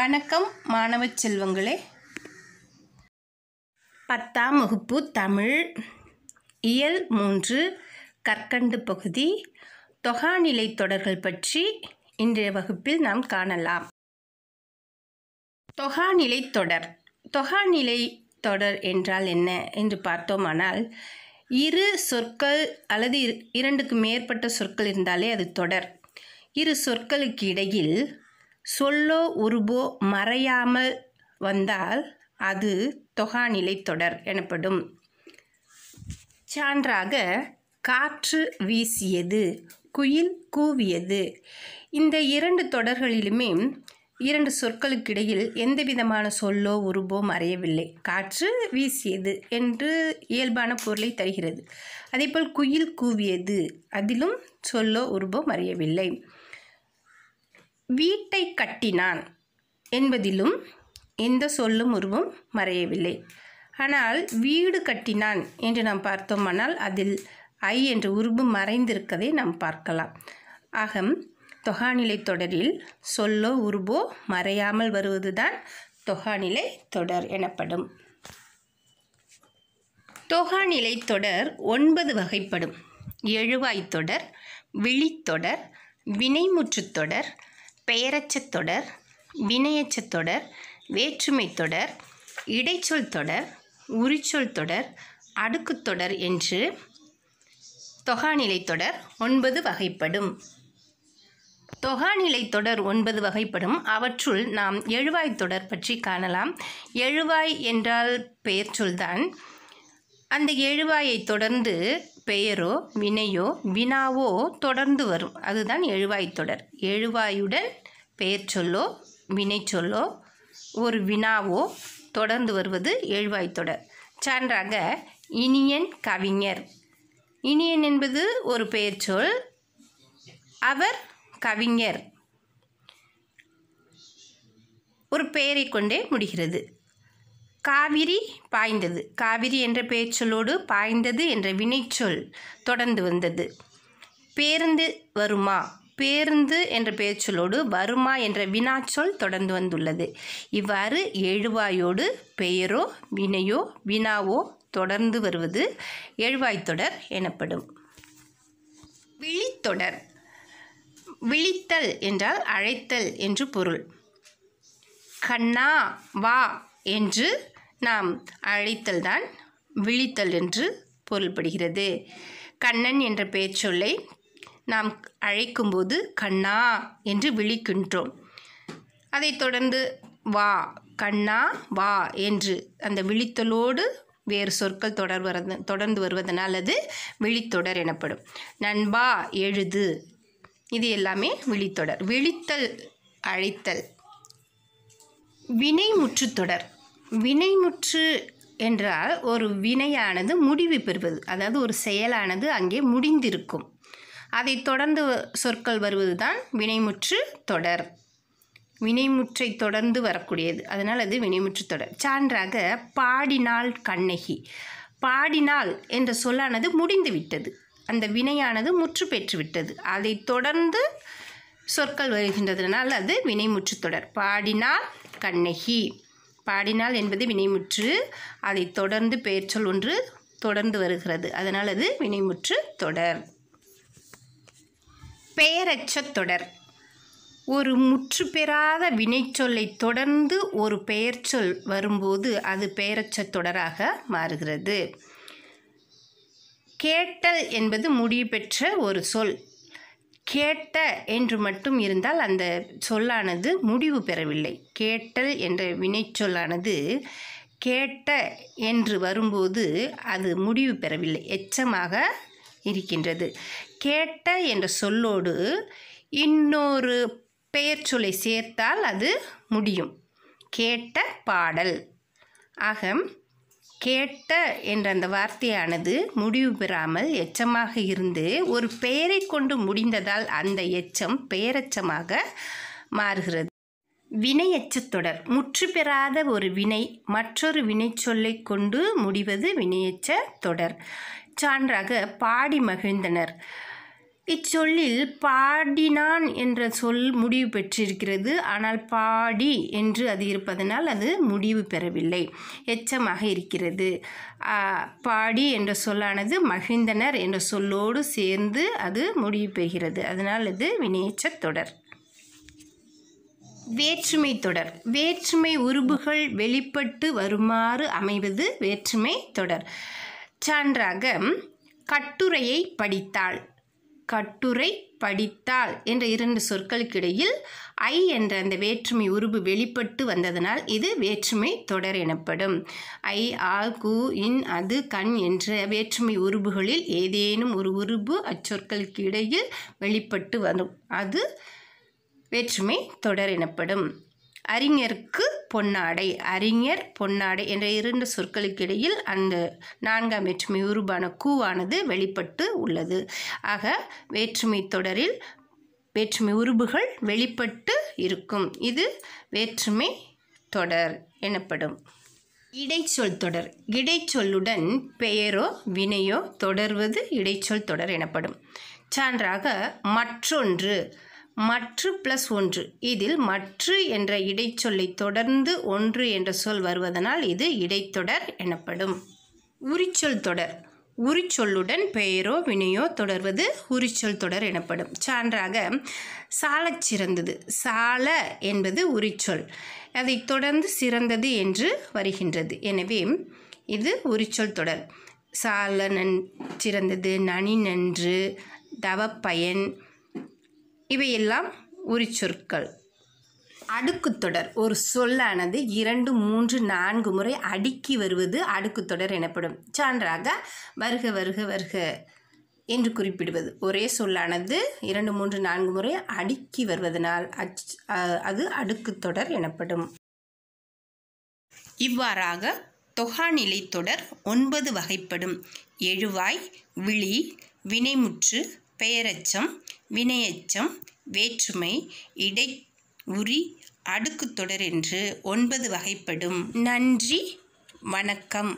வணக்கம் மாணவ செல்வங்களே பத்தாம் வகுப்பு தமிழ் இயல் மூன்று கற்கண்டு பகுதி தொகாநிலை தொடர்கள் பற்றி இன்றைய வகுப்பில் நாம் காணலாம் தொகாநிலை தொடர் தொகாநிலை தொடர் என்றால் என்ன என்று பார்த்தோமானால் இரு சொற்கள் அல்லது இரண்டுக்கு மேற்பட்ட சொற்கள் இருந்தாலே அது தொடர் இரு சொற்களுக்கு இடையில் சொல்லோ உருபோ மறையாமல் வந்தால் அது தொகாநிலை தொடர் எனப்படும் சான்றாக காற்று வீசியது குயில் கூவியது இந்த இரண்டு தொடர்களிலுமே இரண்டு சொற்களுக்கிடையில் எந்த விதமான சொல்லோ உருபோ மறையவில்லை காற்று வீசியது என்று இயல்பான பொருளை தருகிறது அதேபோல் குயில் கூவியது அதிலும் சொல்லோ உருபோ மறையவில்லை வீட்டை கட்டினான் என்பதிலும் எந்த சொல்லும் உருவும் மறையவில்லை ஆனால் வீடு கட்டினான் என்று நாம் பார்த்தோமானால் அதில் ஐ என்ற உருவம் மறைந்திருக்கதை நாம் பார்க்கலாம் அகம் தொகாநிலை தொடரில் சொல்லோ உருபோ மறையாமல் வருவதுதான் தொகாநிலை தொடர் எனப்படும் தொகாநிலை தொடர் ஒன்பது வகைப்படும் எழுவாய் தொடர் விழித்தொடர் வினைமுற்று தொடர் பெயரச்சத் தொடர் வினையச்சத் தொடர் வேற்றுமை தொடர் இடைச்சொல் தொடர் உரிச்சொல் தொடர் தொடர் என்று தொகாநிலை தொடர் ஒன்பது வகைப்படும் தொகாநிலை தொடர் ஒன்பது வகைப்படும் அவற்றுள் நாம் எழுவாய் தொடர் பற்றி காணலாம் எழுவாய் என்றால் பெயர் சொல்தான் அந்த எழுவாயை தொடர்ந்து பெயரோ வினையோ வினாவோ தொடர்ந்து வரும் அதுதான் எழுவாய் தொடர் எழுவாயுடன் பெயர் சொல்லோ வினை சொல்லோ ஒரு வினாவோ தொடர்ந்து வருவது எழுவாய் தொடர் சான்றாக இனியன் கவிஞர் இனியன் என்பது ஒரு பெயர் சொல் அவர் கவிஞர் ஒரு பெயரை கொண்டே முடிகிறது காவிரி பாய்ந்தது காவிரி என்ற பெயர்ச்சொல்லோடு பாய்ந்தது என்ற வினைச்சொல் தொடர்ந்து வந்தது பேருந்து வருமா பேருந்து என்ற பெயர்ச்சொல்லோடு வருமா என்ற வினாச்சொல் தொடர்ந்து வந்துள்ளது இவ்வாறு எழுவாயோடு பெயரோ வினையோ வினாவோ தொடர்ந்து வருவது எழுவாய்த்தொடர் எனப்படும் விழித்தொடர் விழித்தல் என்றால் அழைத்தல் என்று பொருள் கண்ணா வா என்று நாம் அழைத்தல்தான் விழித்தல் என்று பொருள்படுகிறது கண்ணன் என்ற பெயர் சொல்லை நாம் அழைக்கும்போது கண்ணா என்று விழிக்கின்றோம் அதைத் தொடர்ந்து வா கண்ணா வா என்று அந்த விழித்தலோடு வேறு சொற்கள் தொடர் வர தொடர்ந்து வருவதனால் அது விழித்தொடர் எனப்படும் நண்பா எழுது இது எல்லாமே விழித்தொடர் விழித்தல் அழைத்தல் வினைமுற்று தொடர் வினைமுற்று என்றால் ஒரு வினையானது முடிவு பெறுவது அதாவது ஒரு செயலானது அங்கே முடிந்திருக்கும் அதை தொடர்ந்து சொற்கள் வருவது தான் வினைமுற்று தொடர் வினைமுற்றை தொடர்ந்து வரக்கூடியது அதனால் அது வினைமுற்று தொடர் சான்றாக பாடினால் கண்ணகி பாடினால் என்ற சொல்லானது முடிந்து விட்டது அந்த வினையானது முற்று பெற்றுவிட்டது அதை தொடர்ந்து சொற்கள் வருகின்றதுனால் அது வினைமுற்று தொடர் பாடினால் கண்ணகி பாடினால் என்பது வினைமுற்று அதை தொடர்ந்து பெயர்ச்சொல் ஒன்று தொடர்ந்து வருகிறது அதனால் அது வினைமுற்று தொடர் பெயரச்சத் தொடர் ஒரு முற்று பெறாத வினைச்சொல்லை தொடர்ந்து ஒரு பெயர்ச்சொல் வரும்போது அது பெயரச்சத் தொடராக மாறுகிறது கேட்டல் என்பது முடிவு பெற்ற ஒரு சொல் கேட்ட என்று மட்டும் இருந்தால் அந்த சொல்லானது முடிவு பெறவில்லை கேட்டல் என்ற வினைச்சொல்லானது கேட்ட என்று வரும்போது அது முடிவு பெறவில்லை எச்சமாக இருக்கின்றது கேட்ட என்ற சொல்லோடு இன்னொரு பெயர் சொல்லை சேர்த்தால் அது முடியும் கேட்ட பாடல் ஆக கேட்ட என்ற அந்த வார்த்தையானது முடிவு பெறாமல் எச்சமாக இருந்து ஒரு பெயரை கொண்டு முடிந்ததால் அந்த எச்சம் பெயரச்சமாக மாறுகிறது வினை எச்சத்தொடர் முற்று பெறாத ஒரு வினை மற்றொரு வினைச்சொல்லை கொண்டு முடிவது வினையச்ச தொடர் சான்றாக பாடி மகிழ்ந்தனர் இச்சொல்லில் பாடினான் என்ற சொல் முடிவு பெற்றிருக்கிறது ஆனால் பாடி என்று அது இருப்பதனால் அது முடிவு பெறவில்லை எச்சமாக இருக்கிறது பாடி என்ற சொல்லானது மகிழ்ந்தனர் என்ற சொல்லோடு சேர்ந்து அது முடிவு பெறுகிறது அதனால் இது வினையச்ச தொடர் வேற்றுமை தொடர் வேற்றுமை உருபுகள் வெளிப்பட்டு வருமாறு அமைவது வேற்றுமை தொடர் சான்றாக கட்டுரையை படித்தாள் கட்டுரை படித்தால் என்ற இரண்டு சொற்களுக்கிடையில் ஐ என்ற அந்த வேற்றுமை உருபு வெளிப்பட்டு வந்ததனால் இது வேற்றுமை தொடர் எனப்படும் ஐ ஆ கு இன் அது கண் என்ற வேற்றுமை உருபுகளில் ஏதேனும் ஒரு உருபு அச்சொற்களுக்கு இடையில் வெளிப்பட்டு வரும் அது வேற்றுமை தொடர் எனப்படும் அறிஞருக்கு பொன்னாடை அறிஞர் பொன்னாடை என்ற இரண்டு சொற்களுக்கிடையில் அந்த நான்காம் வேற்றுமை உருவான கூவானது வெளிப்பட்டு உள்ளது ஆக வேற்றுமை தொடரில் வேற்றுமை உருபுகள் வெளிப்பட்டு இருக்கும் இது வேற்றுமை தொடர் எனப்படும் இடைச்சொல் தொடர் இடைச்சொல்லுடன் பெயரோ வினையோ தொடர்வது இடைச்சொல் தொடர் எனப்படும் சான்றாக மற்றொன்று மற்று பிளஸ் ஒன்று இதில் மற்று என்ற இடைச்சொல்லை தொடர்ந்து ஒன்று என்ற சொல் வருவதனால் இது இடைத்தொடர் எனப்படும் உரிச்சொல் தொடர் உரிச்சொல்லுடன் பெயரோ வினையோ தொடர்வது உரிச்சொல் தொடர் எனப்படும் சான்றாக சாலச் சிறந்தது சால என்பது உரிச்சொல் அதை தொடர்ந்து சிறந்தது என்று வருகின்றது எனவே இது உரிச்சொல் தொடர் சால நன் சிறந்தது நனி நன்று தவப்பயன் இவையெல்லாம் உரிச்சொற்கள் தொடர் ஒரு சொல்லானது இரண்டு மூன்று நான்கு முறை அடுக்கி வருவது தொடர் எனப்படும் சான்றாக வருக வருக வருக என்று குறிப்பிடுவது ஒரே சொல்லானது இரண்டு மூன்று நான்கு முறை அடுக்கி வருவதனால் அது தொடர் எனப்படும் இவ்வாறாக தொகாநிலை தொடர் ஒன்பது வகைப்படும் எழுவாய் விழி வினைமுற்று பெயரச்சம் வினையச்சம் வேற்றுமை இடை உரி அடுக்குத்தொடர் என்று ஒன்பது வகைப்படும் நன்றி வணக்கம்